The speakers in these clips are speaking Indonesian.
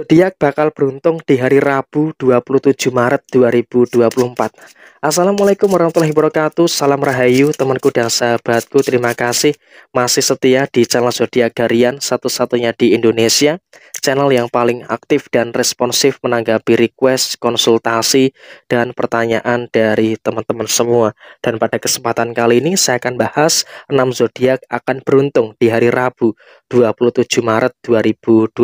Zodiak bakal beruntung di hari Rabu 27 Maret 2024. Assalamualaikum warahmatullahi wabarakatuh Salam Rahayu temanku dan sahabatku Terima kasih masih setia di channel Zodiak Garian Satu-satunya di Indonesia Channel yang paling aktif dan responsif menanggapi request, konsultasi, dan pertanyaan dari teman-teman semua Dan pada kesempatan kali ini saya akan bahas 6 zodiak akan beruntung di hari Rabu 27 Maret 2024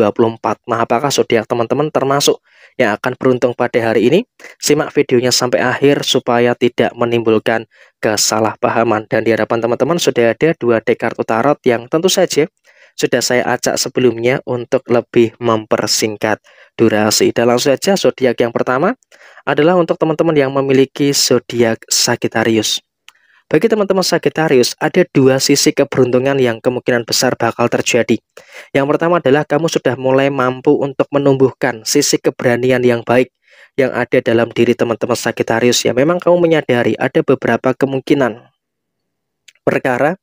Nah apakah zodiak teman-teman termasuk yang akan beruntung pada hari ini? Simak videonya sampai akhir supaya supaya tidak menimbulkan kesalahpahaman. Dan di hadapan teman-teman sudah ada dua deck kartu tarot yang tentu saja sudah saya acak sebelumnya untuk lebih mempersingkat durasi. Dan langsung saja zodiak yang pertama adalah untuk teman-teman yang memiliki zodiak Sagittarius. Bagi teman-teman Sagittarius, ada dua sisi keberuntungan yang kemungkinan besar bakal terjadi. Yang pertama adalah kamu sudah mulai mampu untuk menumbuhkan sisi keberanian yang baik yang ada dalam diri teman-teman Sagittarius ya memang kamu menyadari ada beberapa kemungkinan perkara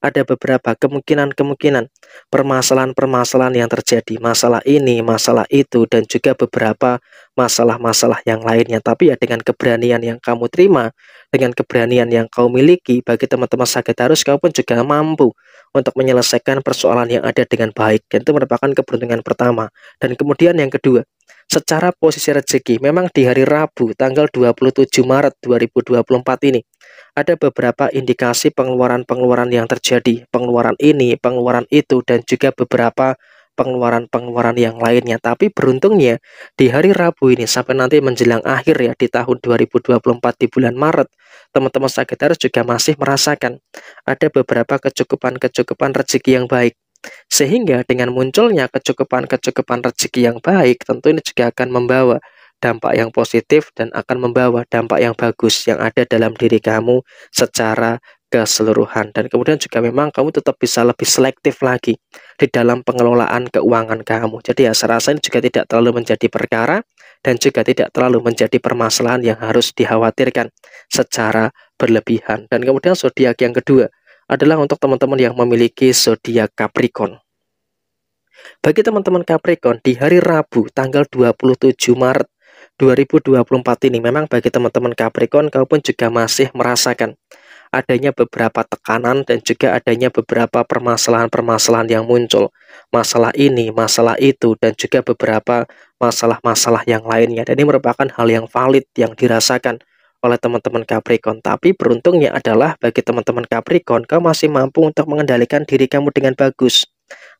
ada beberapa kemungkinan-kemungkinan permasalahan-permasalahan yang terjadi masalah ini masalah itu dan juga beberapa masalah-masalah yang lainnya. Tapi ya dengan keberanian yang kamu terima, dengan keberanian yang kau miliki, bagi teman-teman sakit Sagittarius kau pun juga mampu untuk menyelesaikan persoalan yang ada dengan baik. Dan itu merupakan keberuntungan pertama. Dan kemudian yang kedua, secara posisi rezeki, memang di hari Rabu tanggal 27 Maret 2024 ini, ada beberapa indikasi pengeluaran-pengeluaran yang terjadi. Pengeluaran ini, pengeluaran itu, dan juga beberapa pengeluaran-pengeluaran yang lainnya. Tapi beruntungnya di hari Rabu ini sampai nanti menjelang akhir ya di tahun 2024 di bulan Maret, teman-teman Sagittarius juga masih merasakan ada beberapa kecukupan-kecukupan rezeki yang baik. Sehingga dengan munculnya kecukupan-kecukupan rezeki yang baik, tentu ini juga akan membawa dampak yang positif dan akan membawa dampak yang bagus yang ada dalam diri kamu secara keseluruhan dan kemudian juga memang kamu tetap bisa lebih selektif lagi di dalam pengelolaan keuangan kamu. Jadi ya saya rasa ini juga tidak terlalu menjadi perkara dan juga tidak terlalu menjadi permasalahan yang harus dikhawatirkan secara berlebihan. Dan kemudian zodiak yang kedua adalah untuk teman-teman yang memiliki zodiak Capricorn. Bagi teman-teman Capricorn di hari Rabu tanggal 27 Maret 2024 ini memang bagi teman-teman Capricorn kau pun juga masih merasakan adanya beberapa tekanan dan juga adanya beberapa permasalahan-permasalahan yang muncul. Masalah ini, masalah itu, dan juga beberapa masalah-masalah yang lainnya. Dan ini merupakan hal yang valid yang dirasakan oleh teman-teman Capricorn. Tapi beruntungnya adalah bagi teman-teman Capricorn, kau masih mampu untuk mengendalikan diri kamu dengan bagus.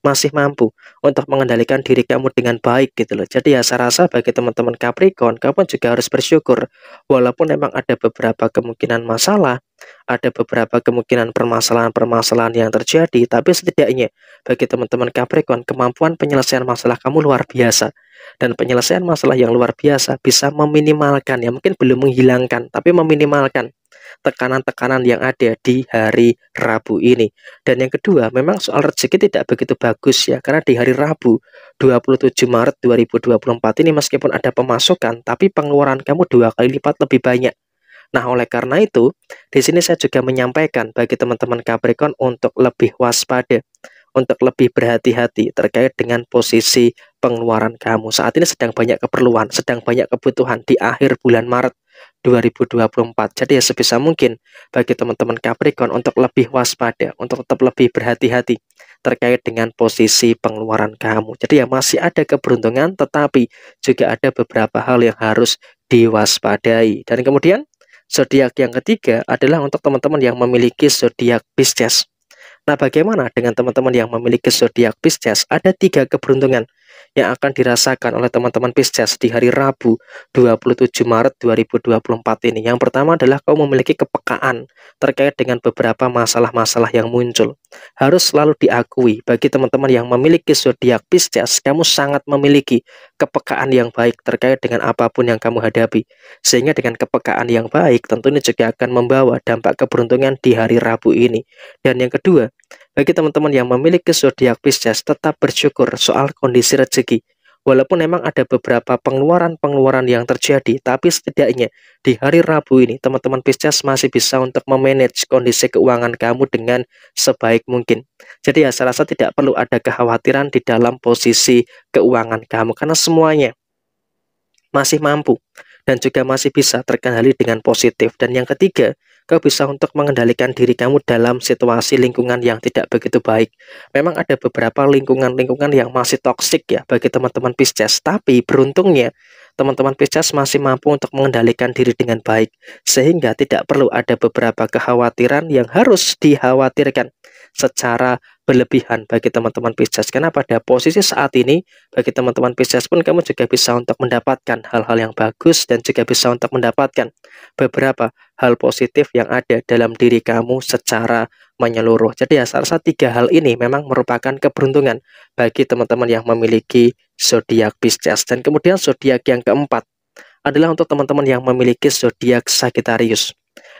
Masih mampu untuk mengendalikan diri kamu dengan baik gitu loh. Jadi ya saya rasa bagi teman-teman Capricorn, kamu juga harus bersyukur. Walaupun memang ada beberapa kemungkinan masalah, ada beberapa kemungkinan permasalahan-permasalahan yang terjadi, tapi setidaknya bagi teman-teman Capricorn, kemampuan penyelesaian masalah kamu luar biasa. Dan penyelesaian masalah yang luar biasa bisa meminimalkan, ya mungkin belum menghilangkan, tapi meminimalkan tekanan-tekanan yang ada di hari Rabu ini. Dan yang kedua, memang soal rezeki tidak begitu bagus ya, karena di hari Rabu 27 Maret 2024 ini meskipun ada pemasukan, tapi pengeluaran kamu dua kali lipat lebih banyak. Nah, oleh karena itu, di sini saya juga menyampaikan bagi teman-teman Capricorn untuk lebih waspada, untuk lebih berhati-hati terkait dengan posisi pengeluaran kamu. Saat ini sedang banyak keperluan, sedang banyak kebutuhan di akhir bulan Maret 2024. Jadi ya sebisa mungkin bagi teman-teman Capricorn untuk lebih waspada, untuk tetap lebih berhati-hati terkait dengan posisi pengeluaran kamu. Jadi ya masih ada keberuntungan tetapi juga ada beberapa hal yang harus diwaspadai. Dan kemudian Zodiak yang ketiga adalah untuk teman-teman yang memiliki zodiak Pisces. Nah, bagaimana dengan teman-teman yang memiliki zodiak Pisces? Ada tiga keberuntungan yang akan dirasakan oleh teman-teman Pisces di hari Rabu 27 Maret 2024 ini. Yang pertama adalah kau memiliki kepekaan terkait dengan beberapa masalah-masalah yang muncul. Harus selalu diakui bagi teman-teman yang memiliki zodiak Pisces, kamu sangat memiliki kepekaan yang baik terkait dengan apapun yang kamu hadapi. Sehingga dengan kepekaan yang baik tentu ini juga akan membawa dampak keberuntungan di hari Rabu ini. Dan yang kedua, bagi teman-teman yang memiliki zodiak Pisces, tetap bersyukur soal kondisi rezeki. Walaupun memang ada beberapa pengeluaran-pengeluaran yang terjadi, tapi setidaknya di hari Rabu ini teman-teman Pisces masih bisa untuk memanage kondisi keuangan kamu dengan sebaik mungkin. Jadi ya saya rasa tidak perlu ada kekhawatiran di dalam posisi keuangan kamu karena semuanya masih mampu dan juga masih bisa terkendali dengan positif. Dan yang ketiga, Kau bisa untuk mengendalikan diri kamu dalam situasi lingkungan yang tidak begitu baik. Memang ada beberapa lingkungan-lingkungan yang masih toksik ya bagi teman-teman Pisces, tapi beruntungnya teman-teman Pisces masih mampu untuk mengendalikan diri dengan baik sehingga tidak perlu ada beberapa kekhawatiran yang harus dikhawatirkan secara berlebihan bagi teman-teman Pisces. Karena pada posisi saat ini bagi teman-teman Pisces pun kamu juga bisa untuk mendapatkan hal-hal yang bagus dan juga bisa untuk mendapatkan beberapa hal positif yang ada dalam diri kamu secara menyeluruh. Jadi ya salah satu tiga hal ini memang merupakan keberuntungan bagi teman-teman yang memiliki zodiak Pisces. Dan kemudian zodiak yang keempat adalah untuk teman-teman yang memiliki zodiak Sagittarius.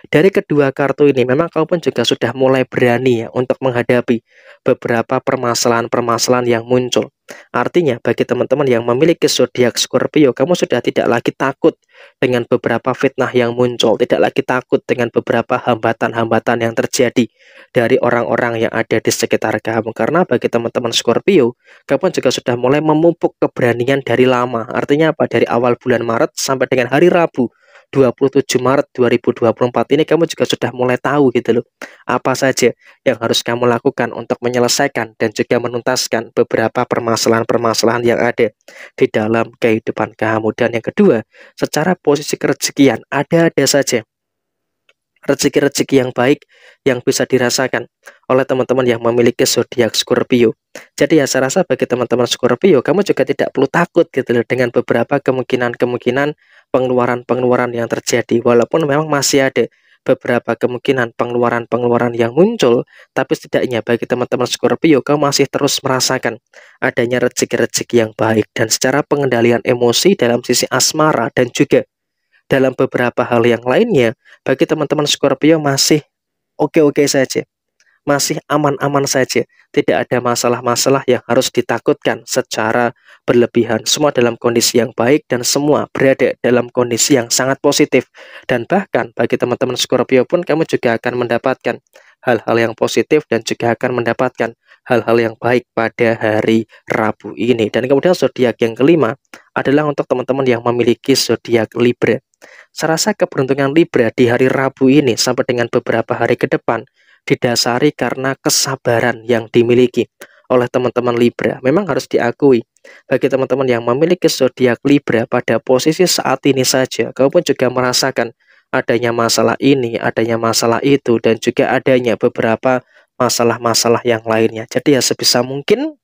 Dari kedua kartu ini memang kau pun juga sudah mulai berani ya untuk menghadapi beberapa permasalahan-permasalahan yang muncul. Artinya bagi teman-teman yang memiliki zodiak Scorpio, kamu sudah tidak lagi takut dengan beberapa fitnah yang muncul, tidak lagi takut dengan beberapa hambatan-hambatan yang terjadi dari orang-orang yang ada di sekitar kamu. Karena bagi teman-teman Scorpio, kamu juga sudah mulai memupuk keberanian dari lama. Artinya apa? Dari awal bulan Maret sampai dengan hari Rabu 27 Maret 2024 ini kamu juga sudah mulai tahu gitu loh apa saja yang harus kamu lakukan untuk menyelesaikan dan juga menuntaskan beberapa permasalahan-permasalahan yang ada di dalam kehidupan kamu dan yang kedua secara posisi kerezekian ada-ada saja rezeki-rezeki yang baik yang bisa dirasakan oleh teman-teman yang memiliki zodiak Scorpio. Jadi ya saya rasa bagi teman-teman Scorpio, kamu juga tidak perlu takut gitu loh dengan beberapa kemungkinan-kemungkinan pengeluaran-pengeluaran yang terjadi walaupun memang masih ada beberapa kemungkinan pengeluaran-pengeluaran yang muncul, tapi setidaknya bagi teman-teman Scorpio, kamu masih terus merasakan adanya rezeki-rezeki yang baik. Dan secara pengendalian emosi dalam sisi asmara dan juga dalam beberapa hal yang lainnya, bagi teman-teman Scorpio masih oke-oke saja masih aman-aman saja. Tidak ada masalah-masalah yang harus ditakutkan secara berlebihan. Semua dalam kondisi yang baik dan semua berada dalam kondisi yang sangat positif. Dan bahkan bagi teman-teman Scorpio pun kamu juga akan mendapatkan hal-hal yang positif dan juga akan mendapatkan hal-hal yang baik pada hari Rabu ini. Dan kemudian zodiak yang kelima adalah untuk teman-teman yang memiliki zodiak Libra. Saya rasa keberuntungan Libra di hari Rabu ini sampai dengan beberapa hari ke depan didasari karena kesabaran yang dimiliki oleh teman-teman Libra. Memang harus diakui bagi teman-teman yang memiliki zodiak Libra pada posisi saat ini saja, kamu pun juga merasakan adanya masalah ini, adanya masalah itu dan juga adanya beberapa masalah-masalah yang lainnya. Jadi ya sebisa mungkin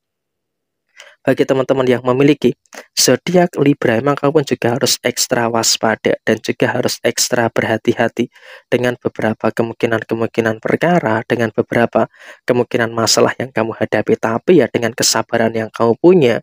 bagi teman-teman yang memiliki zodiak Libra, memang pun juga harus ekstra waspada dan juga harus ekstra berhati-hati dengan beberapa kemungkinan-kemungkinan perkara, dengan beberapa kemungkinan masalah yang kamu hadapi. Tapi ya dengan kesabaran yang kamu punya,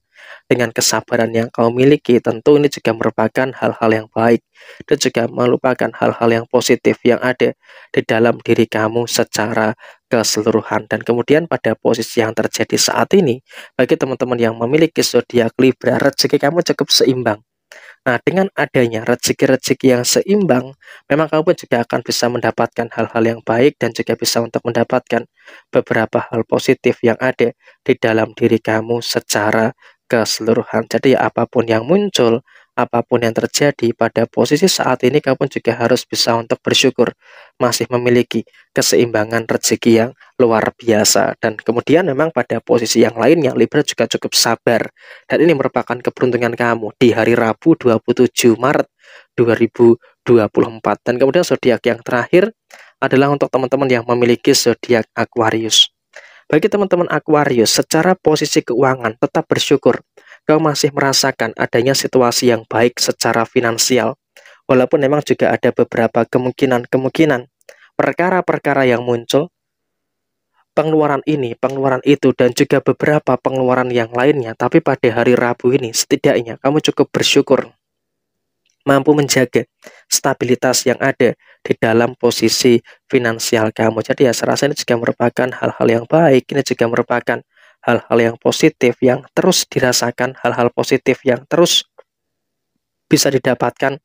dengan kesabaran yang kamu miliki, tentu ini juga merupakan hal-hal yang baik dan juga melupakan hal-hal yang positif yang ada di dalam diri kamu secara keseluruhan dan kemudian pada posisi yang terjadi saat ini bagi teman-teman yang memiliki zodiak Libra rezeki kamu cukup seimbang Nah, dengan adanya rezeki-rezeki yang seimbang, memang kamu pun juga akan bisa mendapatkan hal-hal yang baik dan juga bisa untuk mendapatkan beberapa hal positif yang ada di dalam diri kamu secara keseluruhan. Jadi, apapun yang muncul, apapun yang terjadi pada posisi saat ini kamu juga harus bisa untuk bersyukur masih memiliki keseimbangan rezeki yang luar biasa dan kemudian memang pada posisi yang lain yang Libra juga cukup sabar dan ini merupakan keberuntungan kamu di hari Rabu 27 Maret 2024 dan kemudian zodiak yang terakhir adalah untuk teman-teman yang memiliki zodiak Aquarius. Bagi teman-teman Aquarius, secara posisi keuangan tetap bersyukur kau masih merasakan adanya situasi yang baik secara finansial. Walaupun memang juga ada beberapa kemungkinan-kemungkinan perkara-perkara yang muncul, pengeluaran ini, pengeluaran itu, dan juga beberapa pengeluaran yang lainnya. Tapi pada hari Rabu ini, setidaknya kamu cukup bersyukur mampu menjaga stabilitas yang ada di dalam posisi finansial kamu. Jadi ya saya rasa ini juga merupakan hal-hal yang baik, ini juga merupakan hal-hal yang positif yang terus dirasakan, hal-hal positif yang terus bisa didapatkan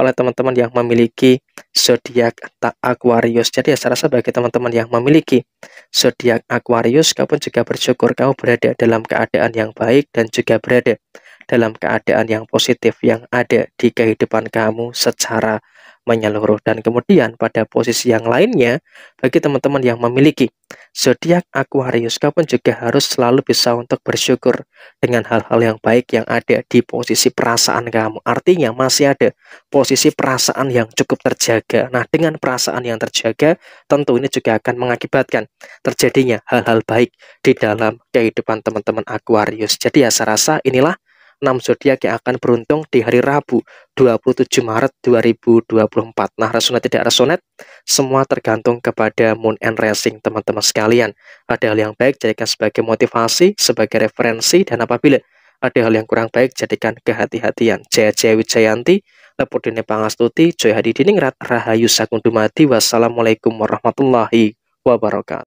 oleh teman-teman yang memiliki zodiak Aquarius. Jadi ya saya rasa bagi teman-teman yang memiliki zodiak Aquarius, kau pun juga bersyukur Kau berada dalam keadaan yang baik dan juga berada dalam keadaan yang positif yang ada di kehidupan kamu secara menyeluruh. Dan kemudian pada posisi yang lainnya, bagi teman-teman yang memiliki zodiak Aquarius, kapan juga harus selalu bisa untuk bersyukur dengan hal-hal yang baik yang ada di posisi perasaan kamu. Artinya masih ada posisi perasaan yang cukup terjaga. Nah, dengan perasaan yang terjaga, tentu ini juga akan mengakibatkan terjadinya hal-hal baik di dalam kehidupan teman-teman Aquarius. Jadi ya saya rasa inilah 6 zodiak yang akan beruntung di hari Rabu 27 Maret 2024. Nah, resonet tidak resonet, semua tergantung kepada Moon and Racing teman-teman sekalian. Ada hal yang baik jadikan sebagai motivasi, sebagai referensi, dan apabila ada hal yang kurang baik jadikan kehati-hatian. Jaya Jaya Wijayanti, Lepur Pangastuti, Joy Hadi Diningrat, Rahayu Sakundumati, Wassalamualaikum warahmatullahi wabarakatuh.